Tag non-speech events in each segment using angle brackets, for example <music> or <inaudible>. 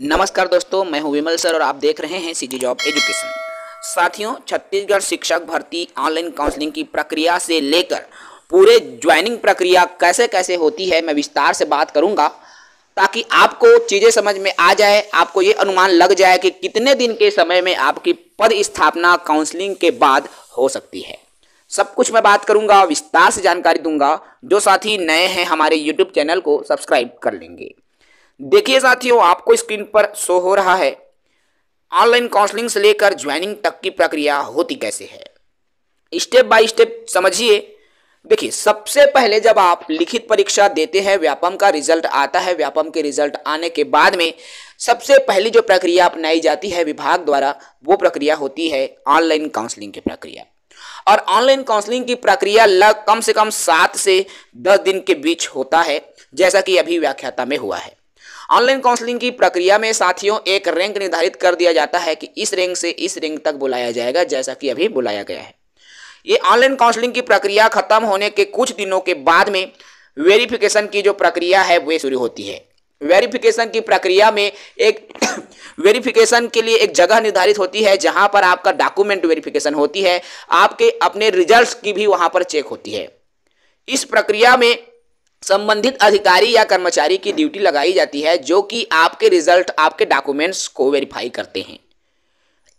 नमस्कार दोस्तों मैं हूं विमल सर और आप देख रहे हैं सीजी जॉब एजुकेशन साथियों छत्तीसगढ़ शिक्षक भर्ती ऑनलाइन काउंसलिंग की प्रक्रिया से लेकर पूरे ज्वाइनिंग प्रक्रिया कैसे कैसे होती है मैं विस्तार से बात करूंगा ताकि आपको चीज़ें समझ में आ जाए आपको ये अनुमान लग जाए कि कितने दिन के समय में आपकी पद स्थापना काउंसलिंग के बाद हो सकती है सब कुछ मैं बात करूंगा विस्तार से जानकारी दूंगा जो साथी नए हैं हमारे यूट्यूब चैनल को सब्सक्राइब कर लेंगे देखिए साथियों आपको स्क्रीन पर शो हो रहा है ऑनलाइन काउंसलिंग से लेकर ज्वाइनिंग तक की प्रक्रिया होती कैसे है स्टेप बाय स्टेप समझिए देखिए सबसे पहले जब आप लिखित परीक्षा देते हैं व्यापम का रिजल्ट आता है व्यापम के रिजल्ट आने के बाद में सबसे पहली जो प्रक्रिया अपनाई जाती है विभाग द्वारा वो प्रक्रिया होती है ऑनलाइन काउंसलिंग की प्रक्रिया और ऑनलाइन काउंसलिंग की प्रक्रिया लग कम से कम सात से दस दिन के बीच होता है जैसा कि अभी व्याख्याता में हुआ है ऑनलाइन काउंसलिंग की प्रक्रिया में साथियों एक रैंक निर्धारित कर दिया जाता है कि इस रैंक से इस रैंक तक बुलाया जाएगा जैसा कि अभी बुलाया गया है ये ऑनलाइन काउंसलिंग की प्रक्रिया खत्म होने के कुछ दिनों के बाद में वेरिफिकेशन की जो प्रक्रिया है वे शुरू होती है वेरिफिकेशन की प्रक्रिया में एक <coughs> वेरिफिकेशन के लिए एक जगह निर्धारित होती है जहां पर आपका डॉक्यूमेंट वेरिफिकेशन होती है आपके अपने रिजल्ट्स की भी वहां पर चेक होती है इस प्रक्रिया में संबंधित अधिकारी या कर्मचारी की ड्यूटी लगाई जाती है जो कि आपके रिजल्ट आपके डॉक्यूमेंट्स को वेरीफाई करते हैं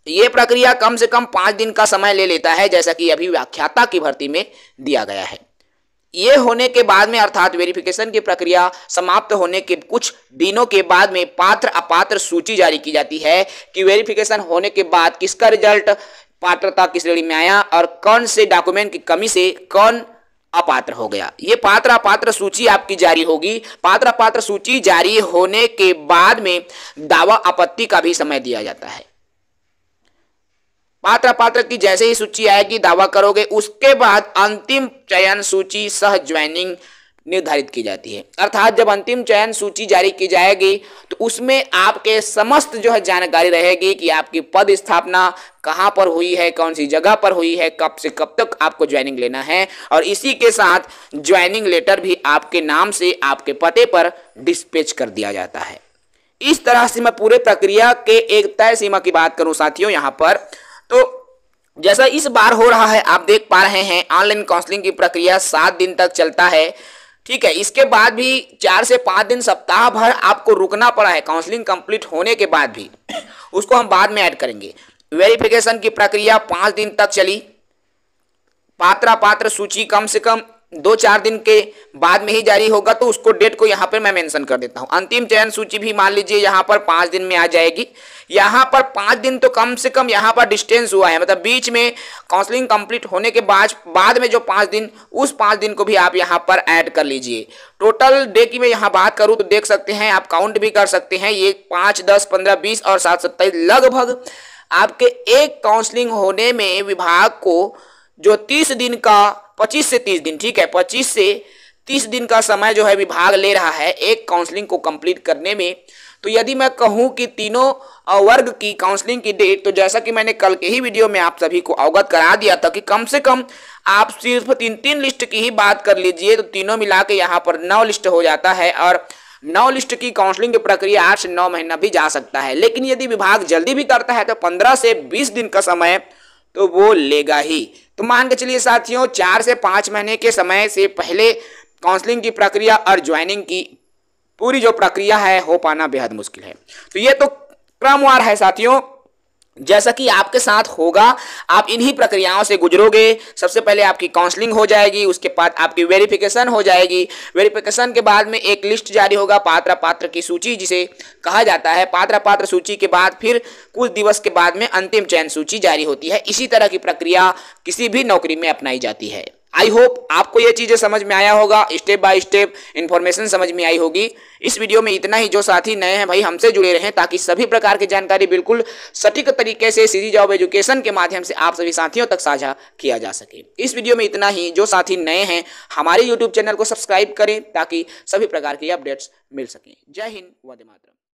ये प्रक्रिया कम से कम पाँच दिन का समय ले लेता है जैसा कि अभी व्याख्याता की भर्ती में दिया गया है ये होने के बाद में अर्थात वेरिफिकेशन की प्रक्रिया समाप्त होने के कुछ दिनों के बाद में पात्र अपात्र सूची जारी की जाती है कि वेरिफिकेशन होने के बाद किसका रिजल्ट पात्रता किस श्रेणी में आया और कौन से डॉक्यूमेंट की कमी से कौन अपात्र हो गया ये पात्र अपात्र सूची आपकी जारी होगी पात्र अपात्र सूची जारी होने के बाद में दावा आपत्ति का भी समय दिया जाता है पात्र पात्र की जैसे ही सूची आएगी दावा करोगे उसके बाद अंतिम चयन सूची सह ज्वाइनिंग निर्धारित की जाती है अर्थात जब अंतिम चयन सूची जारी की जाएगी तो उसमें आपके समस्त जो है जानकारी रहेगी कि आपकी पद स्थापना कहाँ पर हुई है कौन सी जगह पर हुई है कब से कब तक आपको ज्वाइनिंग लेना है और इसी के साथ ज्वाइनिंग लेटर भी आपके नाम से आपके पते पर डिस्पेच कर दिया जाता है इस तरह से मैं पूरे प्रक्रिया के एक तय सीमा की बात करूं साथियों यहाँ पर तो जैसा इस बार हो रहा है आप देख पा रहे हैं ऑनलाइन काउंसलिंग की प्रक्रिया सात दिन तक चलता है ठीक है इसके बाद भी चार से पाँच दिन सप्ताह भर आपको रुकना पड़ा है काउंसलिंग कंप्लीट होने के बाद भी उसको हम बाद में ऐड करेंगे वेरिफिकेशन की प्रक्रिया पाँच दिन तक चली पात्रा पात्र सूची कम से कम दो चार दिन के बाद में ही जारी होगा तो उसको डेट को यहाँ पर मैं मेंशन कर देता हूँ अंतिम चयन सूची भी मान लीजिए यहाँ पर पाँच दिन में आ जाएगी यहाँ पर पाँच दिन तो कम से कम यहाँ पर डिस्टेंस हुआ है मतलब बीच में काउंसलिंग कंप्लीट होने के बाद बाद में जो पाँच दिन उस पाँच दिन को भी आप यहाँ पर ऐड कर लीजिए टोटल डे की मैं यहाँ बात करूँ तो देख सकते हैं आप काउंट भी कर सकते हैं ये पाँच दस पंद्रह बीस और सात सत्ताईस लगभग आपके एक काउंसलिंग होने में विभाग को जो तीस दिन का पच्चीस से तीस दिन ठीक है पच्चीस से तीस दिन का समय जो है विभाग ले रहा है एक काउंसलिंग को कंप्लीट करने में तो यदि मैं कहूं कि तीनों वर्ग की काउंसलिंग की डेट तो जैसा कि मैंने कल के ही वीडियो में आप सभी को अवगत करा दिया था कि कम से कम आप सिर्फ तीन तीन लिस्ट की ही बात कर लीजिए तो तीनों मिला के यहाँ पर नौ लिस्ट हो जाता है और नौ लिस्ट की काउंसलिंग की प्रक्रिया आठ से नौ महीना भी जा सकता है लेकिन यदि विभाग जल्दी भी करता है तो पंद्रह से बीस दिन का समय तो वो लेगा ही तो मान के चलिए साथियों चार से पाँच महीने के समय से पहले काउंसलिंग की प्रक्रिया और ज्वाइनिंग की पूरी जो प्रक्रिया है हो पाना बेहद मुश्किल है तो ये तो क्रमवार है साथियों जैसा कि आपके साथ होगा आप इन्हीं प्रक्रियाओं से गुजरोगे सबसे पहले आपकी काउंसलिंग हो जाएगी उसके बाद आपकी वेरिफिकेशन हो जाएगी वेरिफिकेशन के बाद में एक लिस्ट जारी होगा पात्र पात्र की सूची जिसे कहा जाता है पात्र पात्र सूची के बाद फिर कुछ दिवस के बाद में अंतिम चयन सूची जारी होती है इसी तरह की प्रक्रिया किसी भी नौकरी में अपनाई जाती है आई होप आपको ये चीज़ें समझ में आया होगा स्टेप बाय स्टेप इन्फॉर्मेशन समझ में आई होगी इस वीडियो में इतना ही जो साथी नए हैं भाई हमसे जुड़े रहें ताकि सभी प्रकार की जानकारी बिल्कुल सटीक तरीके से सीधी जॉब एजुकेशन के माध्यम से आप सभी साथियों तक साझा किया जा सके इस वीडियो में इतना ही जो साथी नए हैं हमारे यूट्यूब चैनल को सब्सक्राइब करें ताकि सभी प्रकार की अपडेट्स मिल सकें जय हिंद वंदे मातरम